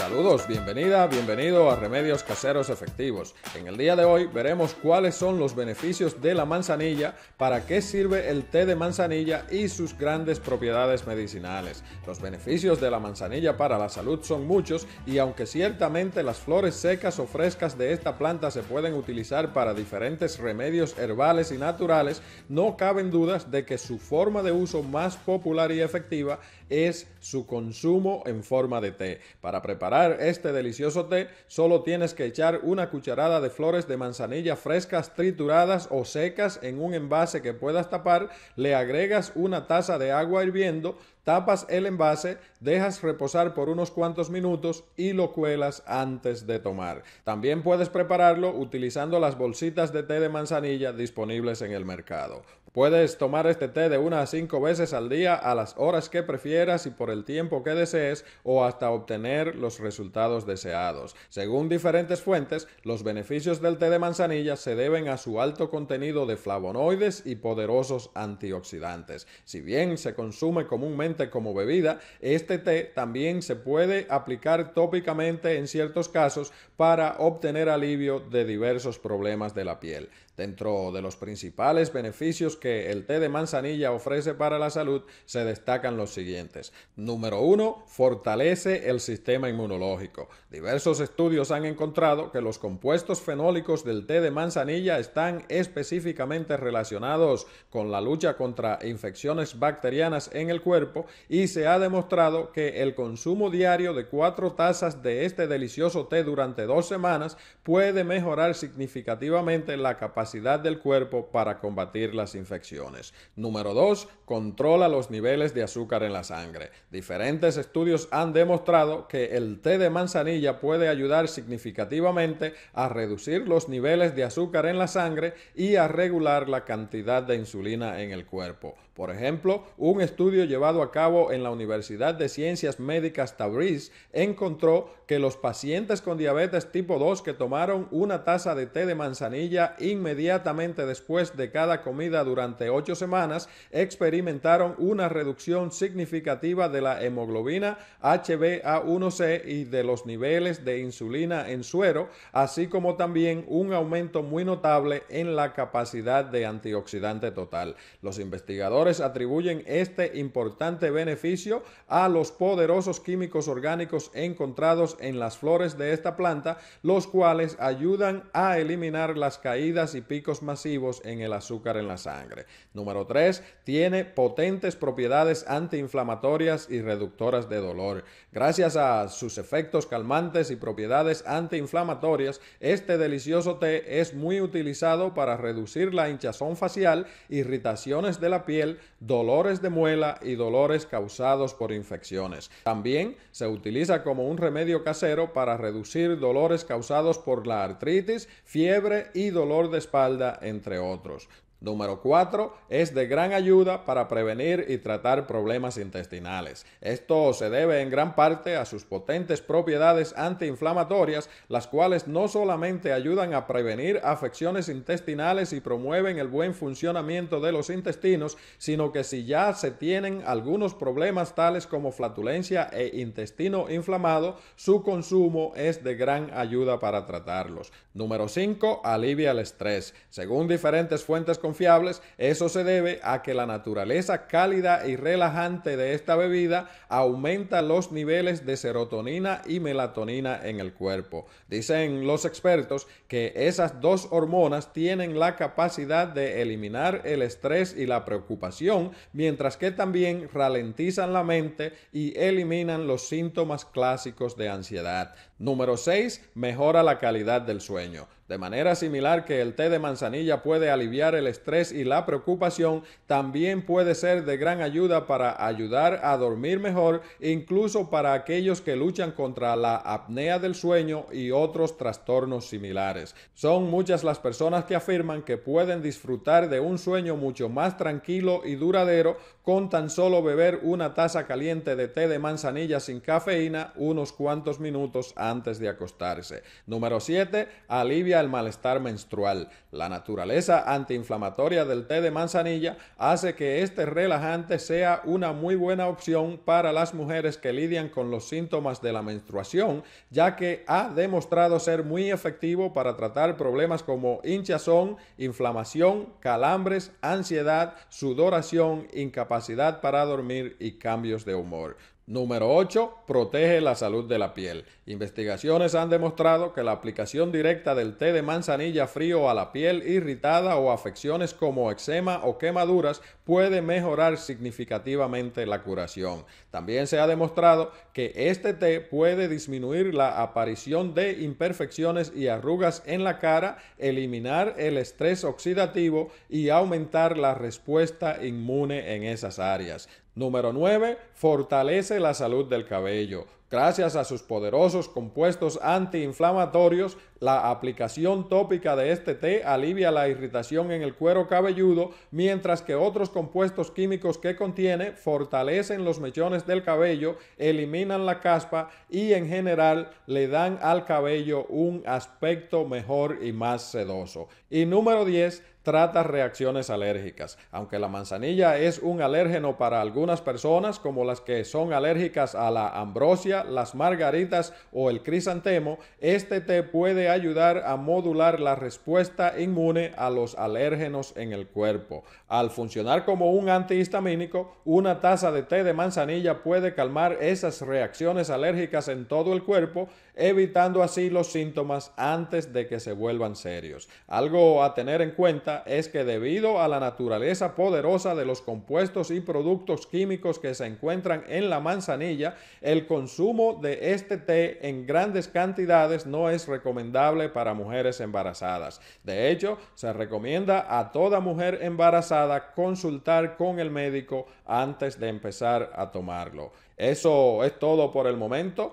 Saludos, bienvenida, bienvenido a Remedios Caseros Efectivos. En el día de hoy veremos cuáles son los beneficios de la manzanilla, para qué sirve el té de manzanilla y sus grandes propiedades medicinales. Los beneficios de la manzanilla para la salud son muchos y aunque ciertamente las flores secas o frescas de esta planta se pueden utilizar para diferentes remedios herbales y naturales, no caben dudas de que su forma de uso más popular y efectiva es su consumo en forma de té. Para preparar preparar este delicioso té, solo tienes que echar una cucharada de flores de manzanilla frescas trituradas o secas en un envase que puedas tapar, le agregas una taza de agua hirviendo, tapas el envase, dejas reposar por unos cuantos minutos y lo cuelas antes de tomar. También puedes prepararlo utilizando las bolsitas de té de manzanilla disponibles en el mercado. Puedes tomar este té de una a cinco veces al día a las horas que prefieras y por el tiempo que desees o hasta obtener los resultados deseados. Según diferentes fuentes, los beneficios del té de manzanilla se deben a su alto contenido de flavonoides y poderosos antioxidantes. Si bien se consume comúnmente como bebida, este té también se puede aplicar tópicamente en ciertos casos para obtener alivio de diversos problemas de la piel. Dentro de los principales beneficios que el té de manzanilla ofrece para la salud se destacan los siguientes. Número uno, Fortalece el sistema inmunológico. Diversos estudios han encontrado que los compuestos fenólicos del té de manzanilla están específicamente relacionados con la lucha contra infecciones bacterianas en el cuerpo y se ha demostrado que el consumo diario de cuatro tazas de este delicioso té durante dos semanas puede mejorar significativamente la capacidad del cuerpo para combatir las infecciones infecciones. Número 2. Controla los niveles de azúcar en la sangre. Diferentes estudios han demostrado que el té de manzanilla puede ayudar significativamente a reducir los niveles de azúcar en la sangre y a regular la cantidad de insulina en el cuerpo. Por ejemplo, un estudio llevado a cabo en la Universidad de Ciencias Médicas Tabriz encontró que los pacientes con diabetes tipo 2 que tomaron una taza de té de manzanilla inmediatamente después de cada comida durante 8 semanas experimentaron una reducción significativa de la hemoglobina HbA1c y de los niveles de insulina en suero, así como también un aumento muy notable en la capacidad de antioxidante total. Los investigadores atribuyen este importante beneficio a los poderosos químicos orgánicos encontrados en las flores de esta planta, los cuales ayudan a eliminar las caídas y picos masivos en el azúcar en la sangre. Número 3. Tiene potentes propiedades antiinflamatorias y reductoras de dolor. Gracias a sus efectos calmantes y propiedades antiinflamatorias, este delicioso té es muy utilizado para reducir la hinchazón facial, irritaciones de la piel, dolores de muela y dolores causados por infecciones. También se utiliza como un remedio casero para reducir dolores causados por la artritis, fiebre y dolor de espalda, entre otros. Número 4. Es de gran ayuda para prevenir y tratar problemas intestinales. Esto se debe en gran parte a sus potentes propiedades antiinflamatorias, las cuales no solamente ayudan a prevenir afecciones intestinales y promueven el buen funcionamiento de los intestinos, sino que si ya se tienen algunos problemas tales como flatulencia e intestino inflamado, su consumo es de gran ayuda para tratarlos. Número 5. Alivia el estrés. Según diferentes fuentes confiables, eso se debe a que la naturaleza cálida y relajante de esta bebida aumenta los niveles de serotonina y melatonina en el cuerpo. Dicen los expertos que esas dos hormonas tienen la capacidad de eliminar el estrés y la preocupación, mientras que también ralentizan la mente y eliminan los síntomas clásicos de ansiedad. Número 6. Mejora la calidad del sueño. De manera similar que el té de manzanilla puede aliviar el estrés, estrés y la preocupación también puede ser de gran ayuda para ayudar a dormir mejor, incluso para aquellos que luchan contra la apnea del sueño y otros trastornos similares. Son muchas las personas que afirman que pueden disfrutar de un sueño mucho más tranquilo y duradero con tan solo beber una taza caliente de té de manzanilla sin cafeína unos cuantos minutos antes de acostarse. Número 7. Alivia el malestar menstrual. La naturaleza antiinflamatoria del té de manzanilla hace que este relajante sea una muy buena opción para las mujeres que lidian con los síntomas de la menstruación, ya que ha demostrado ser muy efectivo para tratar problemas como hinchazón, inflamación, calambres, ansiedad, sudoración, incapacidad para dormir y cambios de humor. Número 8. Protege la salud de la piel. Investigaciones han demostrado que la aplicación directa del té de manzanilla frío a la piel irritada o afecciones como eczema o quemaduras puede mejorar significativamente la curación. También se ha demostrado que este té puede disminuir la aparición de imperfecciones y arrugas en la cara, eliminar el estrés oxidativo y aumentar la respuesta inmune en esas áreas. Número 9. Fortalece la salud del cabello. Gracias a sus poderosos compuestos antiinflamatorios, la aplicación tópica de este té alivia la irritación en el cuero cabelludo, mientras que otros compuestos químicos que contiene fortalecen los mechones del cabello, eliminan la caspa y en general le dan al cabello un aspecto mejor y más sedoso. Y número 10, trata reacciones alérgicas. Aunque la manzanilla es un alérgeno para algunas personas, como las que son alérgicas a la ambrosia, las margaritas o el crisantemo, este té puede ayudar a modular la respuesta inmune a los alérgenos en el cuerpo. Al funcionar como un antihistamínico, una taza de té de manzanilla puede calmar esas reacciones alérgicas en todo el cuerpo, evitando así los síntomas antes de que se vuelvan serios. Algo a tener en cuenta es que debido a la naturaleza poderosa de los compuestos y productos químicos que se encuentran en la manzanilla, el consumo consumo de este té en grandes cantidades no es recomendable para mujeres embarazadas. De hecho, se recomienda a toda mujer embarazada consultar con el médico antes de empezar a tomarlo. Eso es todo por el momento